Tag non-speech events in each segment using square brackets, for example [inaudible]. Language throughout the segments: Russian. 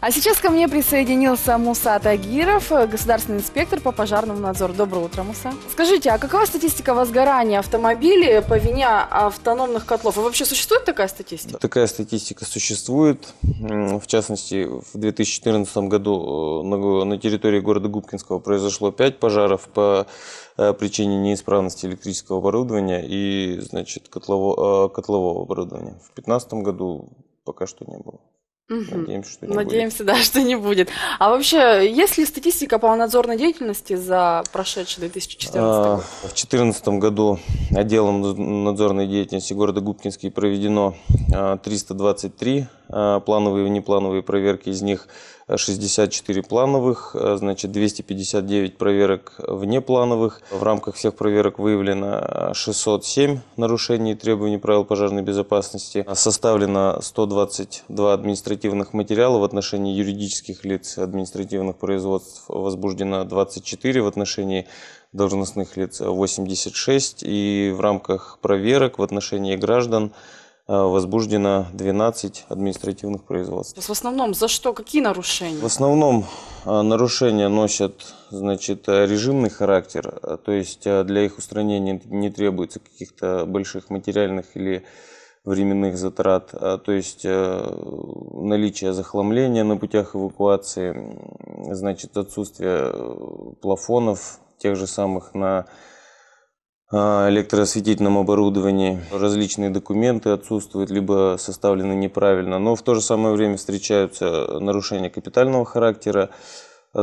А сейчас ко мне присоединился Муса Тагиров, э, государственный инспектор по пожарному надзору. Доброе утро, Муса. Скажите, а какова статистика возгорания автомобилей по вине автономных котлов? И а вообще существует такая статистика? Такая статистика существует. В частности, в 2014 году э, на территории города Губкинского произошло 5 пожаров по э, причине неисправности электрического оборудования и значит, котлово, котлового оборудования. В 2015 году пока что не было. Угу. Надеемся, что не Надеемся, будет. да, [laughs] что не будет. А вообще, есть ли статистика по надзорной деятельности за прошедший 2014 а, год? В 2014 году отделом надзорной деятельности города Губкинский проведено 323 а, а, плановые и неплановые проверки, из них 64 плановых, а, значит 259 проверок внеплановых. В рамках всех проверок выявлено 607 нарушений требований правил пожарной безопасности. Составлено 122 административных материала в отношении юридических лиц административных производств, возбуждено 24 в отношении должностных лиц 86 и в рамках проверок в отношении граждан Э, возбуждено 12 административных производств. В основном за что? Какие нарушения? В основном э, нарушения носят значит, э, режимный характер, то есть для их устранения не требуется каких-то больших материальных или временных затрат, то есть наличие захламления на путях эвакуации, значит отсутствие плафонов тех же самых на а, электроосветительном оборудовании. Различные документы отсутствуют, либо составлены неправильно, но в то же самое время встречаются нарушения капитального характера,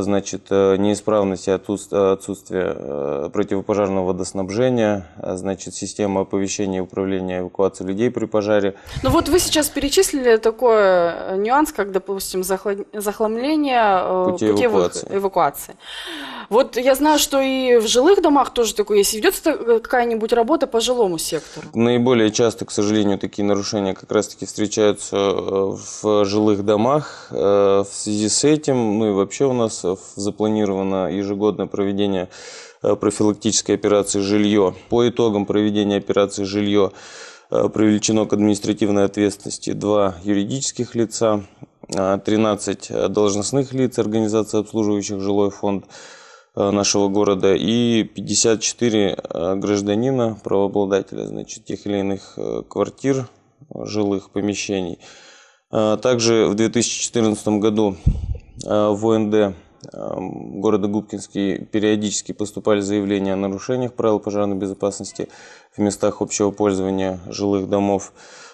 значит, э, неисправности отсутствия э, противопожарного водоснабжения, э, значит, система оповещения и управления эвакуацией людей при пожаре. Ну вот вы сейчас перечислили такой нюанс, как, допустим, захламление путей, путей эвакуации. эвакуации. Вот я знаю, что и в жилых домах тоже такое есть. Ведется какая-нибудь работа по жилому сектору? Наиболее часто, к сожалению, такие нарушения как раз-таки встречаются в жилых домах. В связи с этим, ну и вообще у нас комплексов запланировано ежегодное проведение э, профилактической операции «Жилье». По итогам проведения операции «Жилье» э, привлечено к административной ответственности два юридических лица, 13 э, должностных лиц организации, обслуживающих жилой фонд нашего города и 54 гражданина, правообладателя значит, тех или иных квартир, жилых помещений. Также в 2014 году в ОНД Эм, города Губкинский периодически поступали заявления о нарушениях правил пожарной безопасности в местах общего пользования жилых домов.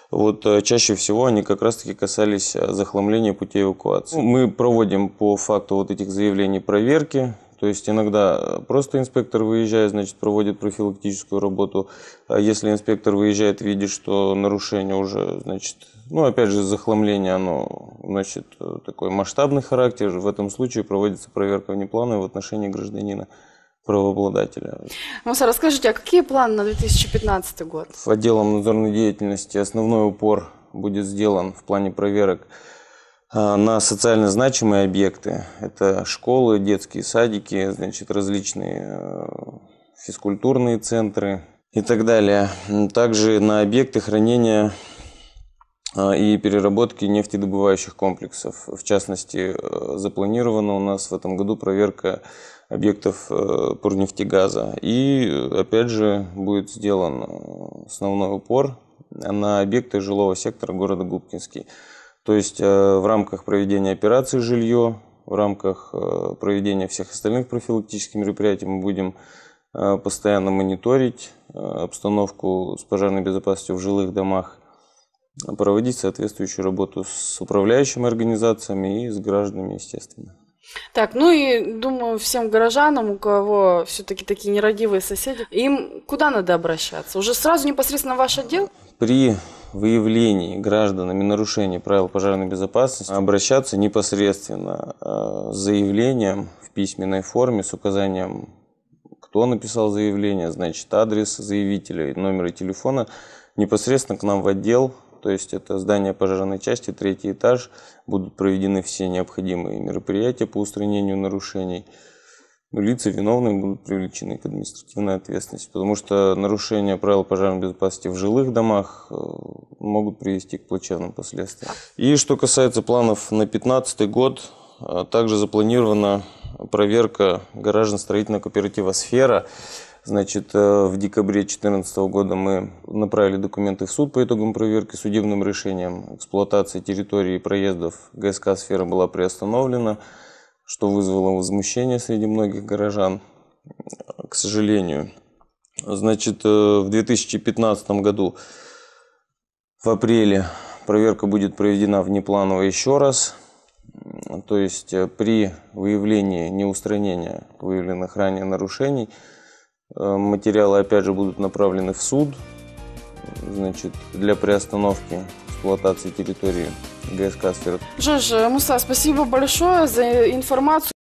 Вот э, чаще всего они как раз-таки касались э, захламления путей эвакуации. Ну, мы проводим по факту вот этих заявлений проверки, то есть иногда э, просто инспектор выезжает, значит, проводит профилактическую работу. А Если инспектор выезжает, видит, что нарушение уже, значит, ну, опять же, захламление, оно значит, э, такой масштабный характер. В этом случае проводится проверка внеплановая в отношении гражданина правообладателя. Муса, расскажите, а какие планы на 2015 год? Отделом надзорной деятельности основной упор будет сделан в плане проверок а, на социально значимые объекты. Это школы, детские садики, значит, различные э, физкультурные центры и так далее. Также на объекты хранения а, и переработки нефтедобывающих комплексов. В частности, э, запланирована у нас в этом году проверка объектов э, Пурнефтегаза. И, опять же, будет сделан основной упор на объекты жилого сектора города Губкинский. То есть э, в рамках проведения операции жилье, в рамках э, проведения всех остальных профилактических мероприятий мы будем э, постоянно мониторить обстановку с пожарной безопасностью в жилых домах, проводить соответствующую работу с управляющими организациями и с гражданами, естественно. Так, ну и думаю, всем горожанам, у кого все-таки такие нерадивые соседи, им куда надо обращаться? Уже сразу непосредственно в ваш отдел? При выявлении гражданами нарушений правил пожарной безопасности обращаться непосредственно э, с заявлением в письменной форме с указанием, кто написал заявление, значит, адрес заявителя и номера телефона непосредственно к нам в отдел, то есть это здание пожарной части, третий этаж, будут проведены все необходимые мероприятия по устранению нарушений ну, лица виновные будут привлечены к административной ответственности, потому что нарушение правил пожарной безопасности в жилых домах э, могут привести к плачевным последствиям. И что касается планов на 2015 год, э, также запланирована проверка гаражно-строительного кооператива «Сфера». Значит, э, в декабре 2014 года мы направили документы в суд по итогам проверки. Судебным решением эксплуатация территории проездов ГСК «Сфера» была приостановлена что вызвало возмущение среди многих горожан, к сожалению. Значит, э, в 2015 году в апреле проверка будет проведена внепланово еще раз. То есть э, при выявлении неустранения выявленных ранее нарушений э, материалы опять же будут направлены в суд значит, для приостановки эксплуатации территории ГСК «Свердловск». Жож, Муса, спасибо большое за информацию.